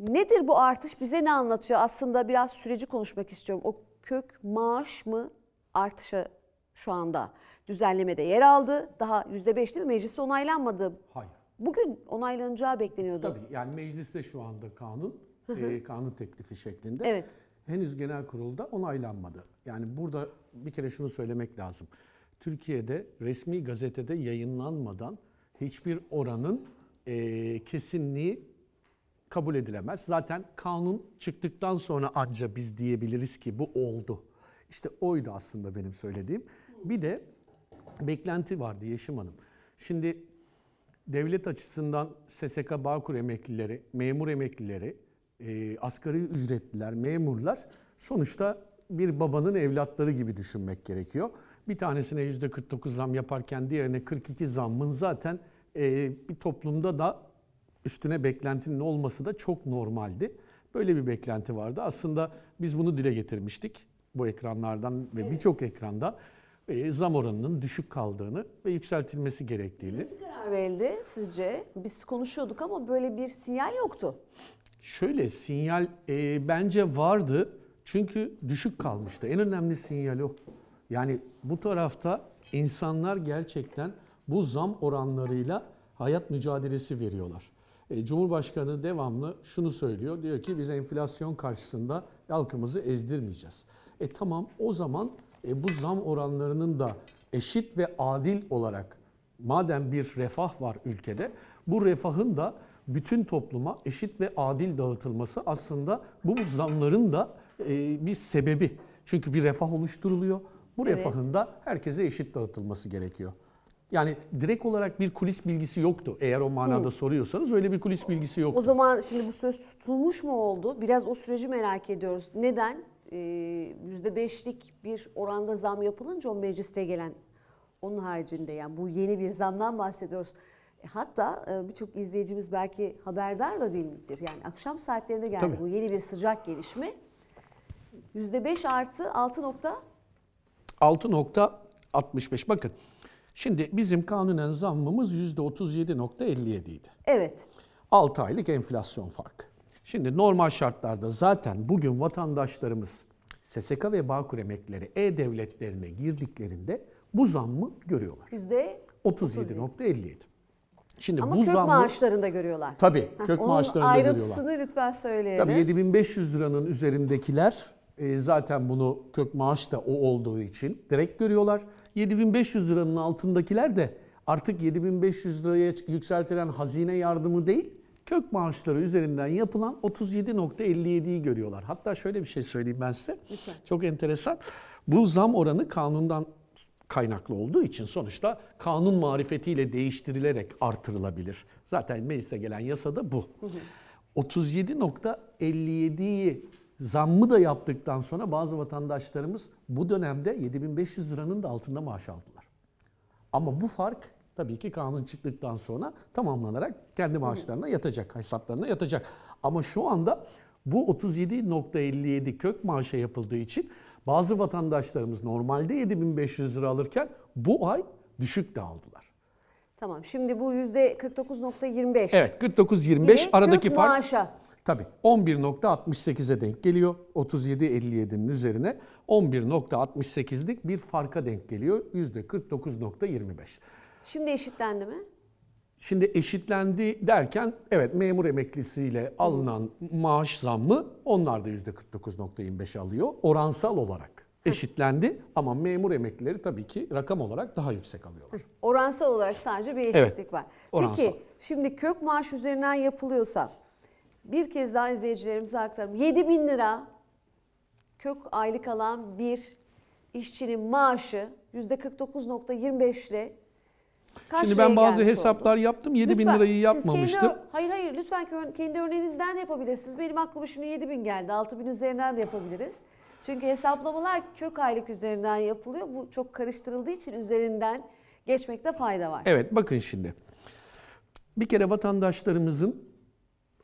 Nedir bu artış bize ne anlatıyor? Aslında biraz süreci konuşmak istiyorum. O kök maaş mı artışa şu anda düzenlemede yer aldı. Daha %5 değil mi? Meclis onaylanmadı. Hayır. Bugün onaylanacağı bekleniyordu. Tabii yani mecliste şu anda kanun, e, kanun teklifi şeklinde. Evet. Henüz genel kurulda onaylanmadı. Yani burada bir kere şunu söylemek lazım. Türkiye'de resmi gazetede yayınlanmadan hiçbir oranın e, kesinliği kabul edilemez. Zaten kanun çıktıktan sonra anca biz diyebiliriz ki bu oldu. İşte oydu aslında benim söylediğim. Bir de beklenti vardı Yeşim Hanım. Şimdi devlet açısından SSK Bağkur emeklileri, memur emeklileri, e, asgari ücretliler, memurlar sonuçta bir babanın evlatları gibi düşünmek gerekiyor. Bir tanesine yüzde %49 zam yaparken diğerine 42 zammın zaten e, bir toplumda da üstüne beklentinin olması da çok normaldi. Böyle bir beklenti vardı. Aslında biz bunu dile getirmiştik bu ekranlardan ve evet. birçok ekranda e, zam oranının düşük kaldığını ve yükseltilmesi gerektiğini. Nasıl karar verildi sizce? Biz konuşuyorduk ama böyle bir sinyal yoktu. Şöyle sinyal e, bence vardı çünkü düşük kalmıştı. En önemli sinyal o. Yani bu tarafta insanlar gerçekten bu zam oranlarıyla hayat mücadelesi veriyorlar. E, Cumhurbaşkanı devamlı şunu söylüyor. Diyor ki biz enflasyon karşısında halkımızı ezdirmeyeceğiz. E tamam o zaman e, bu zam oranlarının da eşit ve adil olarak madem bir refah var ülkede bu refahın da bütün topluma eşit ve adil dağıtılması aslında bu zamların da e, bir sebebi. Çünkü bir refah oluşturuluyor. Bu refahın evet. da herkese eşit dağıtılması gerekiyor. Yani direkt olarak bir kulis bilgisi yoktu. Eğer o manada Hı. soruyorsanız öyle bir kulis bilgisi yoktu. O zaman şimdi bu söz tutulmuş mu oldu? Biraz o süreci merak ediyoruz. Neden? Ee, %5'lik bir oranda zam yapılınca o mecliste gelen onun haricinde yani bu yeni bir zamdan bahsediyoruz. E, hatta e, birçok izleyicimiz belki haberdar da değildir. Yani akşam saatlerinde geldi Tabii. bu yeni bir sıcak gelişme. %5 artı 6 nokta? 6 nokta 65. Bakın Şimdi bizim kanunen zammımız %37.57 idi. Evet. 6 aylık enflasyon farkı. Şimdi normal şartlarda zaten bugün vatandaşlarımız SSK ve Bağkur emeklileri e-devletlerine girdiklerinde bu zammı görüyorlar. Yüzde %37.57. Şimdi Ama bu kök zammı, maaşlarında görüyorlar. Tabii kök Heh, maaşlarında görüyorlar. Onun ayrıntısını lütfen söyleyelim. Tabii 7500 liranın üzerindekiler e, zaten bunu kök maaş da o olduğu için direkt görüyorlar. 7500 liranın altındakiler de artık 7500 liraya yükseltilen hazine yardımı değil, kök maaşları üzerinden yapılan 37.57'yi görüyorlar. Hatta şöyle bir şey söyleyeyim ben size. Lütfen. Çok enteresan. Bu zam oranı kanundan kaynaklı olduğu için sonuçta kanun marifetiyle değiştirilerek artırılabilir. Zaten meclise gelen yasada bu. 37.57'yi zammı da yaptıktan sonra bazı vatandaşlarımız bu dönemde 7500 liranın da altında maaş aldılar. Ama bu fark tabii ki kanun çıktıktan sonra tamamlanarak kendi maaşlarına yatacak, hesaplarına yatacak. Ama şu anda bu 37.57 kök maaşa yapıldığı için bazı vatandaşlarımız normalde 7500 lira alırken bu ay düşük de aldılar. Tamam şimdi bu %49.25. Evet 49.25 aradaki kök fark. maaşa Tabi 11.68'e denk geliyor. 37.57'nin üzerine 11.68'lik bir farka denk geliyor. %49.25. Şimdi eşitlendi mi? Şimdi eşitlendi derken evet memur emeklisiyle alınan maaş zammı onlar da %49.25 alıyor oransal olarak eşitlendi ama memur emeklileri tabii ki rakam olarak daha yüksek alıyorlar. Oransal olarak sadece bir eşitlik evet, var. Peki oransal. şimdi kök maaş üzerinden yapılıyorsa bir kez daha izleyicilerimize aktarım. 7 bin lira kök aylık alan bir işçinin maaşı %49.25 ile Şimdi ben bazı hesaplar oldu? yaptım. 7 lütfen, bin lirayı yapmamıştım. Kendi, hayır hayır lütfen kendi örneğinizden de yapabilirsiniz. Benim aklıma şimdi 7 bin geldi. 6 bin üzerinden de yapabiliriz. Çünkü hesaplamalar kök aylık üzerinden yapılıyor. Bu çok karıştırıldığı için üzerinden geçmekte fayda var. Evet bakın şimdi. Bir kere vatandaşlarımızın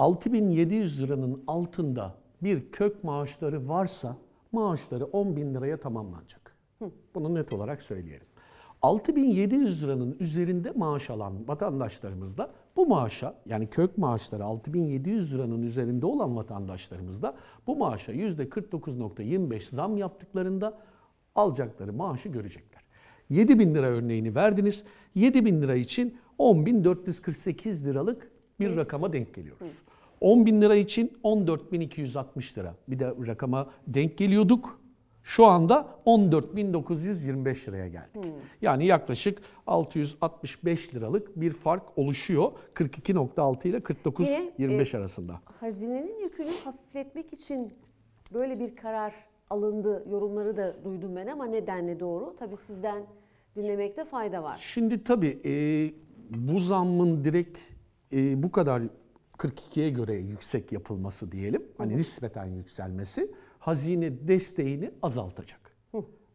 6700 liranın altında bir kök maaşları varsa maaşları 10 bin liraya tamamlanacak. Bunu net olarak söyleyelim. 6700 liranın üzerinde maaş alan vatandaşlarımız da bu maaşa yani kök maaşları 6700 liranın üzerinde olan vatandaşlarımız da bu maaşa %49.25 zam yaptıklarında alacakları maaşı görecekler. 7000 lira örneğini verdiniz. 7000 lira için 10.448 liralık bir rakama denk geliyoruz. 10 bin lira için 14.260 lira. Bir de rakama denk geliyorduk. Şu anda 14.925 liraya geldik. Hmm. Yani yaklaşık 665 liralık bir fark oluşuyor 42.6 ile 49.25 e, arasında. Hazinenin yükünü hafifletmek için böyle bir karar alındı yorumları da duydum ben ama nedenle doğru. Tabii sizden dinlemekte fayda var. Şimdi tabii e, bu zammın direkt e, bu kadar 42'ye göre yüksek yapılması diyelim. Hani nispeten yükselmesi hazine desteğini azaltacak.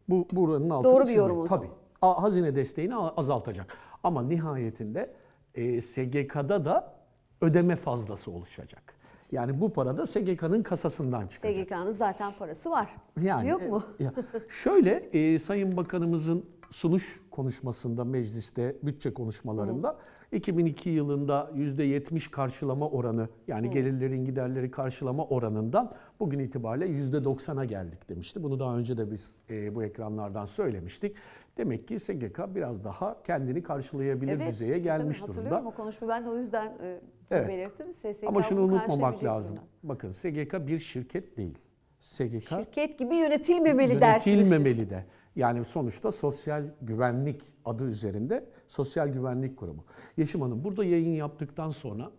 Bu buranın altını Doğru bir yorum Tabii. hazine desteğini azaltacak. Ama nihayetinde e, SGK'da da ödeme fazlası oluşacak. Yani bu para da SGK'nın kasasından çıkacak. SGK'nın zaten parası var. Yani, Yok e, mu? ya, şöyle e, Sayın Bakanımızın sunuş konuşmasında mecliste bütçe konuşmalarında Hı. 2002 yılında %70 karşılama oranı yani Hı. gelirlerin giderleri karşılama oranından bugün itibariyle %90'a geldik demişti. Bunu daha önce de biz e, bu ekranlardan söylemiştik. Demek ki SGK biraz daha kendini karşılayabilir evet, düzeye e, gelmiş tabii, durumda. Evet, o konuşmayı. Ben de o yüzden e, evet. belirttim. SSK Ama şunu unutmamak lazım. Buna. Bakın SGK bir şirket değil. SGK şirket gibi yönetilmemeli, yönetilmemeli dersiniz. Yönetilmemeli de. Yani sonuçta sosyal güvenlik adı üzerinde sosyal güvenlik kurumu. Yeşim Hanım burada yayın yaptıktan sonra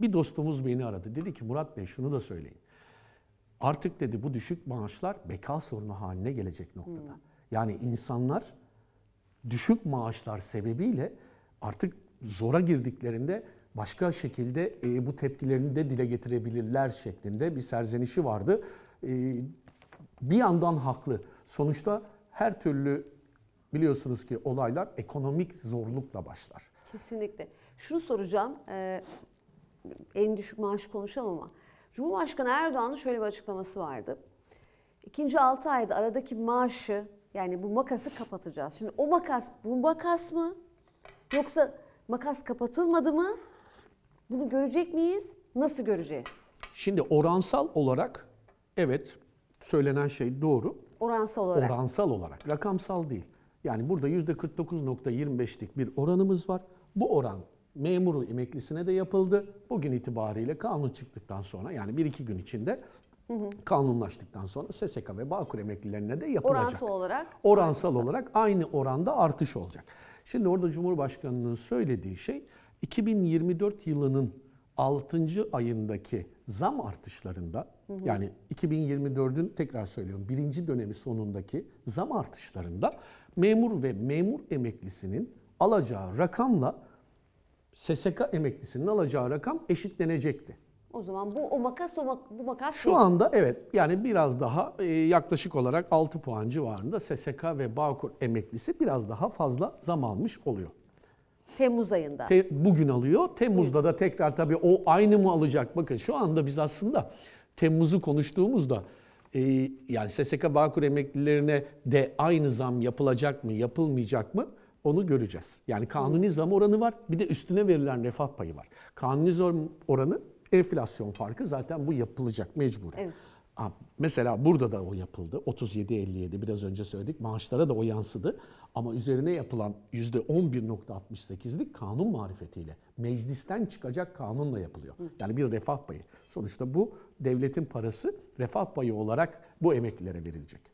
bir dostumuz beni aradı. Dedi ki Murat Bey şunu da söyleyin. Artık dedi bu düşük maaşlar beka sorunu haline gelecek noktada. Hmm. Yani insanlar düşük maaşlar sebebiyle artık zora girdiklerinde başka şekilde e, bu tepkilerini de dile getirebilirler şeklinde bir serzenişi vardı. E, bir yandan haklı. Sonuçta her türlü biliyorsunuz ki olaylar ekonomik zorlukla başlar. Kesinlikle. Şunu soracağım. E, en düşük maaş konuşalım ama Cumhurbaşkanı Erdoğan'ın şöyle bir açıklaması vardı. İkinci altı ayda aradaki maaşı yani bu makası kapatacağız. Şimdi o makas bu makas mı? Yoksa makas kapatılmadı mı? Bunu görecek miyiz? Nasıl göreceğiz? Şimdi oransal olarak evet söylenen şey doğru. Oransal olarak. Oransal olarak, rakamsal değil. Yani burada %49.25'lik bir oranımız var. Bu oran memuru emeklisine de yapıldı. Bugün itibariyle kanun çıktıktan sonra yani bir iki gün içinde Hı hı. kanunlaştıktan sonra SSK ve Bağkur emeklilerine de yapılacak. Oransal olarak? Oransal artışlar. olarak aynı oranda artış olacak. Şimdi orada Cumhurbaşkanı'nın söylediği şey 2024 yılının 6. ayındaki zam artışlarında hı hı. yani 2024'ün tekrar söylüyorum birinci dönemi sonundaki zam artışlarında memur ve memur emeklisinin alacağı rakamla SSK emeklisinin alacağı rakam eşitlenecekti. O zaman bu o makas o mak, bu makas Şu anda evet yani biraz daha e, yaklaşık olarak 6 puan civarında SSK ve Bağkur emeklisi biraz daha fazla zam almış oluyor. Temmuz ayında. Te, bugün alıyor. Temmuz'da da tekrar tabii o aynı mı alacak? Bakın şu anda biz aslında Temmuz'u konuştuğumuzda e, yani SSK Bağkur emeklilerine de aynı zam yapılacak mı, yapılmayacak mı? Onu göreceğiz. Yani kanuni zam oranı var. Bir de üstüne verilen refah payı var. Kanuni zam oranı enflasyon farkı zaten bu yapılacak mecbur. Evet. Mesela burada da o yapıldı. 37-57 biraz önce söyledik. Maaşlara da o yansıdı. Ama üzerine yapılan %11.68'lik kanun marifetiyle, meclisten çıkacak kanunla yapılıyor. Yani bir refah payı. Sonuçta bu devletin parası refah payı olarak bu emeklilere verilecek.